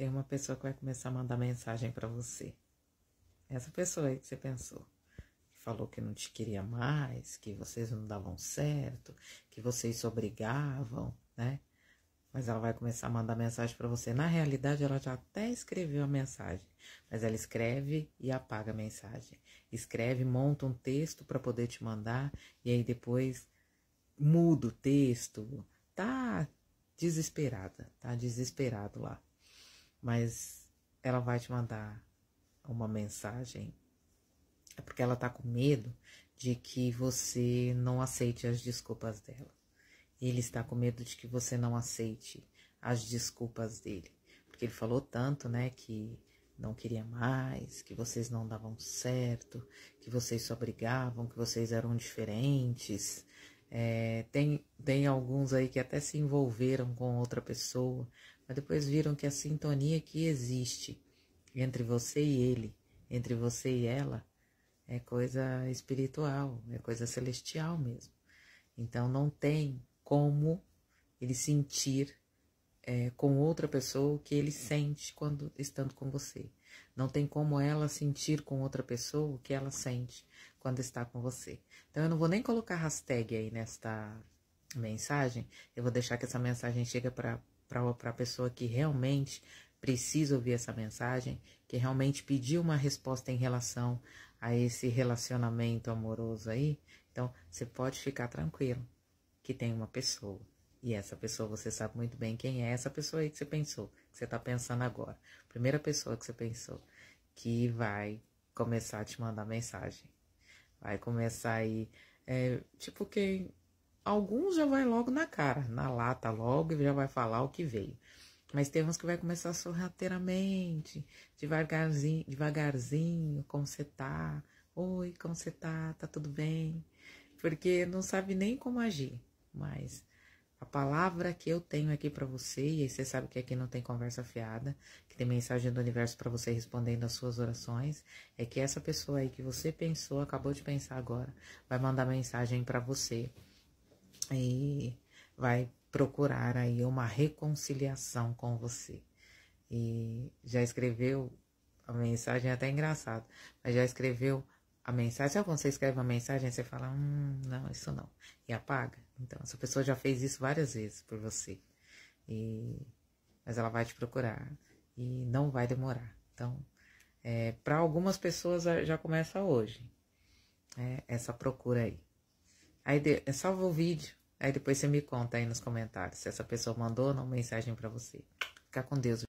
tem uma pessoa que vai começar a mandar mensagem para você. Essa pessoa aí que você pensou, que falou que não te queria mais, que vocês não davam certo, que vocês se obrigavam, né? Mas ela vai começar a mandar mensagem para você. Na realidade, ela já até escreveu a mensagem, mas ela escreve e apaga a mensagem. Escreve, monta um texto para poder te mandar e aí depois muda o texto. Tá desesperada, tá desesperado lá mas ela vai te mandar uma mensagem. É porque ela tá com medo de que você não aceite as desculpas dela. Ele está com medo de que você não aceite as desculpas dele. Porque ele falou tanto, né, que não queria mais, que vocês não davam certo, que vocês só brigavam, que vocês eram diferentes. É, tem, tem alguns aí que até se envolveram com outra pessoa mas depois viram que a sintonia que existe entre você e ele, entre você e ela, é coisa espiritual, é coisa celestial mesmo. Então não tem como ele sentir é, com outra pessoa o que ele sente quando estando com você. Não tem como ela sentir com outra pessoa o que ela sente quando está com você. Então eu não vou nem colocar hashtag aí nesta mensagem, eu vou deixar que essa mensagem chega para para a pessoa que realmente precisa ouvir essa mensagem, que realmente pediu uma resposta em relação a esse relacionamento amoroso aí. Então, você pode ficar tranquilo que tem uma pessoa. E essa pessoa, você sabe muito bem quem é essa pessoa aí que você pensou, que você está pensando agora. Primeira pessoa que você pensou que vai começar a te mandar mensagem. Vai começar aí, é, tipo quem Alguns já vai logo na cara, na lata logo, e já vai falar o que veio. Mas tem uns que vai começar sorrateiramente, devagarzinho, devagarzinho, como você tá? Oi, como você tá? Tá tudo bem? Porque não sabe nem como agir. Mas a palavra que eu tenho aqui para você, e aí você sabe que aqui não tem conversa fiada, que tem mensagem do universo para você respondendo as suas orações, é que essa pessoa aí que você pensou, acabou de pensar agora, vai mandar mensagem para você e vai procurar aí uma reconciliação com você. E já escreveu a mensagem, é até engraçado, mas já escreveu a mensagem. Sabe quando você escreve uma mensagem, você fala, hum, não, isso não, e apaga. Então, essa pessoa já fez isso várias vezes por você. E, mas ela vai te procurar e não vai demorar. Então, é, para algumas pessoas já começa hoje é, essa procura aí. Aí de, é salva o vídeo, Aí depois você me conta aí nos comentários se essa pessoa mandou ou não mensagem para você. Fica com Deus.